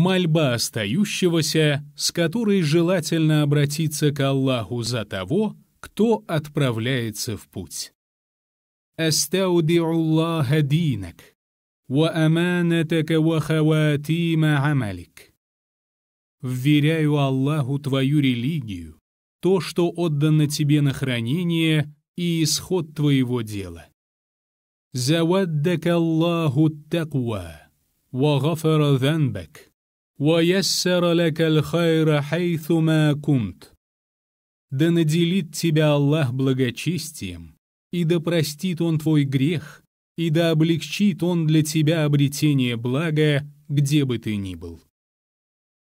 мольба остающегося, с которой желательно обратиться к Аллаху за того, кто отправляется в путь. Астаудиуллаха динак, ва аманатака ва хаватима амалик. Вверяю Аллаху твою религию, то, что отдано тебе на хранение и исход твоего дела. Заваддак Аллаху таква, ва гафара занбак. وَيَسَّرَ لَكَ الْخَيْرَ حيثما كنت. Да наделит тебя Аллах благочестием, и да простит Он твой грех, и да облегчит Он для тебя обретение блага, где бы ты ни был.